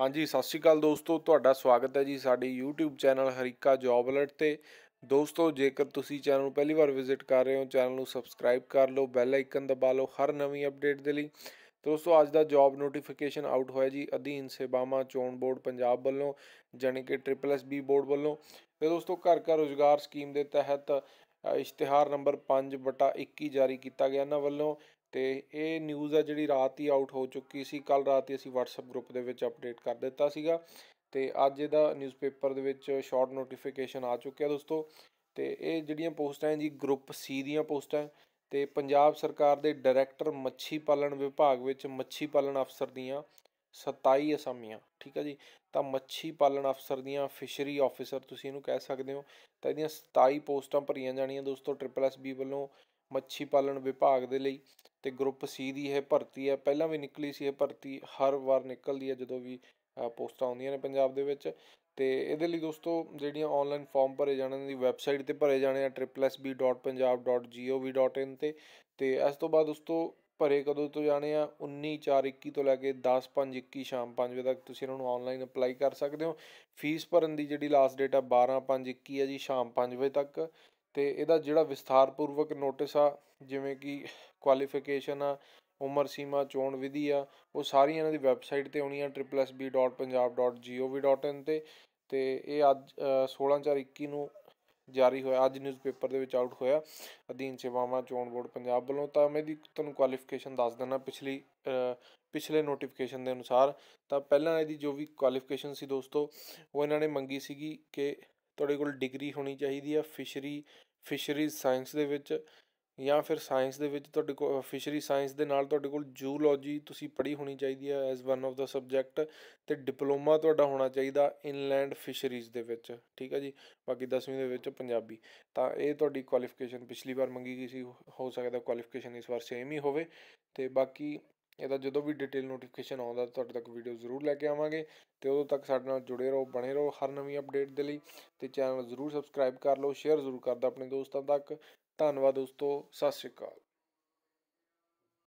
ਹਾਂਜੀ ਸਤਿ ਸ਼੍ਰੀ ਅਕਾਲ ਦੋਸਤੋ ਤੁਹਾਡਾ ਸਵਾਗਤ ਹੈ ਜੀ ਸਾਡੇ YouTube ਚੈਨਲ ਹਰੀਕਾ ਜੌਬ ਅਲਰਟ ਤੇ ਦੋਸਤੋ ਜੇਕਰ ਤੁਸੀਂ ਚੈਨਲ ਨੂੰ ਪਹਿਲੀ ਵਾਰ ਵਿਜ਼ਿਟ ਕਰ ਰਹੇ ਹੋ ਚੈਨਲ ਨੂੰ ਸਬਸਕ੍ਰਾਈਬ ਕਰ ਲਓ ਬੈਲ ਆਈਕਨ ਦਬਾ ਲਓ ਹਰ ਨਵੀਂ ਅਪਡੇਟ ਦੇ ਲਈ ਦੋਸਤੋ ਅੱਜ ਦਾ ਜੌਬ ਨੋਟੀਫਿਕੇਸ਼ਨ ਆਊਟ ਹੋਇਆ ਜੀ ਅਧੀਨ ਸੇਵਾਵਾਂ ਚੋਣ ਬੋਰਡ ਪੰਜਾਬ ਵੱਲੋਂ ਜਾਨੀ ਕਿ ਟ੍ਰਿਪਲ ਐਸ ਬੀ ਬੋਰਡ ਵੱਲੋਂ ਤੇ ਦੋਸਤੋ ਘਰ ਘਰ ਰੋਜ਼ਗਾਰ ਸਕੀਮ ਦੇ ਤਹਿਤ ਇਸ਼ਤਿਹਾਰ ਨੰਬਰ 5/21 ਜਾਰੀ ਕੀਤਾ ਗਿਆ ਇਹਨਾਂ ਵੱਲੋਂ ਤੇ ਇਹ ਨਿਊਜ਼ ਆ ਜਿਹੜੀ ਰਾਤ ਹੀ ਆਊਟ ਹੋ ਚੁੱਕੀ ਸੀ ਕੱਲ ਰਾਤ ਹੀ ਅਸੀਂ WhatsApp ਗਰੁੱਪ ਦੇ ਵਿੱਚ ਅਪਡੇਟ ਕਰ ਦਿੱਤਾ ਸੀਗਾ ਤੇ ਅੱਜ ਇਹਦਾ ਨਿਊਜ਼ਪੇਪਰ ਦੇ ਵਿੱਚ ਸ਼ਾਰਟ ਨੋਟੀਫਿਕੇਸ਼ਨ ਆ ਚੁੱਕਿਆ ਦੋਸਤੋ ਤੇ ਇਹ ਜਿਹੜੀਆਂ ਪੋਸਟਾਂ ਹੈ ਜੀ ਗਰੁੱਪ ਸੀ ਦੀਆਂ ਪੋਸਟਾਂ ਤੇ ਪੰਜਾਬ ਸਰਕਾਰ ਦੇ ਡਾਇਰੈਕਟਰ ਮੱਛੀ ਪਾਲਣ ਵਿਭਾਗ ਵਿੱਚ ਮੱਛੀ ਪਾਲਣ ਅਫਸਰ ਦੀਆਂ 27 ਅਸਾਮੀਆਂ ਠੀਕ ਹੈ ਜੀ ਤਾਂ ਮੱਛੀ ਪਾਲਣ ਅਫਸਰ ਦੀਆਂ ਫਿਸ਼ਰੀ ਆਫੀਸਰ ਤੁਸੀਂ ਇਹਨੂੰ ਕਹਿ ਸਕਦੇ ਹੋ ਤਾਂ ਇਹਦੀਆਂ 27 ਪੋਸਟਾਂ ਭਰੀਆਂ ਜਾਣੀਆਂ ਦੋਸਤੋ ਟ੍ਰਿਪਲ ਐਸ ਬੀ ਵੱਲੋਂ ਮੱਛੀ ਪਾਲਣ ਵਿਭਾਗ ਦੇ ਲਈ ਤੇ ਗਰੁੱਪ ਸੀ ਦੀ ਇਹ ਭਰਤੀ ਹੈ ਪਹਿਲਾਂ ਵੀ ਨਿਕਲੀ ਸੀ ਇਹ ਭਰਤੀ ਹਰ ਵਾਰ ਨਿਕਲਦੀ ਹੈ ਜਦੋਂ ਵੀ ਪੋਸਟਾਂ ਆਉਂਦੀਆਂ ਨੇ ਪੰਜਾਬ ਦੇ ਵਿੱਚ ਤੇ ਇਹਦੇ ਲਈ ਦੋਸਤੋ ਜਿਹੜੀਆਂ ਆਨਲਾਈਨ ਫਾਰਮ ਭਰੇ ਜਾਣ ਦੀ ਵੈਬਸਾਈਟ ਤੇ ਭਰੇ ਜਾਣੇ ਆ triplesb.punjab.gov.in ਤੇ ਤੇ ਇਸ ਤੋਂ ਬਾਅਦ ਦੋਸਤੋ ਭਰੇ ਕਦੋਂ ਤੋਂ ਜਾਣੇ ਆ 19 4 21 ਤੋਂ ਲੈ ਕੇ 10 5 21 ਸ਼ਾਮ 5 ਵਜੇ ਤੱਕ ਤੁਸੀਂ ਇਹਨਾਂ ਨੂੰ ਆਨਲਾਈਨ ਅਪਲਾਈ ਕਰ ਸਕਦੇ ਹੋ ਫੀਸ ਭਰਨ ਦੀ ਜਿਹੜੀ ਲਾਸਟ ਡੇਟ ਆ 12 5 21 ਹੈ ਜੀ ਸ਼ਾਮ 5 ਵਜੇ ਤੱਕ ਤੇ ਇਹਦਾ ਜਿਹੜਾ ਵਿਸਥਾਰਪੂਰਵਕ ਨੋਟਿਸ ਆ ਜਿਵੇਂ ਕਿ ਕੁਆਲੀਫਿਕੇਸ਼ਨ ਆ ਉਮਰ ਸੀਮਾ ਚੋਣ ਵਿਧੀ ਆ ਉਹ ਸਾਰੀਆਂ ਇਹਨਾਂ ਦੀ ਵੈਬਸਾਈਟ 'ਤੇ ਆਉਣੀਆਂ ਆ ਐਸ ਤੇ 'ਤੇ ਇਹ ਅੱਜ 16 ਚਾਰ 21 ਨੂੰ ਜਾਰੀ ਹੋਇਆ ਅੱਜ ਨਿਊਜ਼ਪੇਪਰ ਦੇ ਵਿੱਚ ਆਊਟ ਹੋਇਆ ਅਧੀਨ ਸੇਵਾਵਾਂ ਚੋਣ ਬੋਰਡ ਪੰਜਾਬ ਵੱਲੋਂ ਤਾਂ ਮੈਂ ਦੀ ਤੁਹਾਨੂੰ ਕੁਆਲੀਫਿਕੇਸ਼ਨ ਦੱਸ ਦਿੰਦਾ ਪਿਛਲੀ ਪਿਛਲੇ ਨੋਟੀਫਿਕੇਸ਼ਨ ਦੇ ਅਨੁਸਾਰ ਤਾਂ ਪਹਿਲਾਂ ਇਹਦੀ ਜੋ ਵੀ ਕੁਆਲੀਫਿਕੇਸ਼ਨ ਸੀ ਦੋਸਤੋ ਉਹ ਇਹਨਾਂ ਨੇ ਮੰਗੀ ਸੀਗੀ ਕਿ ਤੁਹਾਡੇ ਕੋਲ ਡਿਗਰੀ ਹੋਣੀ ਚਾਹੀਦੀ ਆ ਫਿਸ਼ਰੀ ਫਿਸ਼ਰੀਜ਼ ਸਾਇੰਸ ਦੇ ਵਿੱਚ ਜਾਂ ਫਿਰ ਸਾਇੰਸ ਦੇ ਵਿੱਚ ਤੁਹਾਡੇ ਕੋਲ ਫਿਸ਼ਰੀ ਸਾਇੰਸ ਦੇ ਨਾਲ ਤੁਹਾਡੇ ਕੋਲ ਜੂਲੋਜੀ ਤੁਸੀਂ ਪੜ੍ਹੀ ਹੋਣੀ ਚਾਹੀਦੀ ਹੈ as one of the subject ਤੇ ਡਿਪਲੋਮਾ ਤੁਹਾਡਾ ਹੋਣਾ ਚਾਹੀਦਾ ਇਨਲੈਂਡ ਫਿਸ਼ਰੀਜ਼ ਦੇ ਵਿੱਚ ਠੀਕ ਹੈ ਜੀ ਬਾਕੀ 10ਵੀਂ ਦੇ ਵਿੱਚ ਪੰਜਾਬੀ ਤਾਂ ਇਹ ਤੁਹਾਡੀ ਕੁਆਲੀਫਿਕੇਸ਼ਨ ਪਿਛਲੀ ਵਾਰ ਮੰਗੀ ਗਈ ਸੀ ਹੋ ਸਕਦਾ ਕੁਆਲੀਫਿਕੇਸ਼ਨ ਇਸ ਵਾਰ ਸੇਮ ਹੀ ਹੋਵੇ ਤੇ ਬਾਕੀ ਇਹਦਾ ਜਦੋਂ ਵੀ ਡਿਟੇਲ ਨੋਟੀਫਿਕੇਸ਼ਨ ਆਉਂਦਾ ਤੁਹਾਡੇ ਤੱਕ ਵੀਡੀਓ ਜ਼ਰੂਰ ਲੈ ਕੇ ਆਵਾਂਗੇ ਤੇ ਉਦੋਂ ਤੱਕ ਸਾਡੇ ਨਾਲ ਜੁੜੇ ਰਹੋ ਬਣੇ ਰਹੋ ਹਰ ਨਵੀਂ ਅਪਡੇਟ ਦੇ ਲਈ ਤੇ ਚੈਨਲ ਜ਼ਰੂਰ ਸਬਸਕ੍ਰਾਈਬ ਕਰ ਲਓ ਸ਼ੇਅਰ ਜ਼ਰੂਰ ਕਰ ਦਿਓ ਆਪਣੇ ਦੋਸਤਾਂ ਤੱਕ ਧੰਨਵਾਦ ਦੋਸਤੋ ਸਤਿ ਸ਼੍ਰੀ ਅਕਾਲ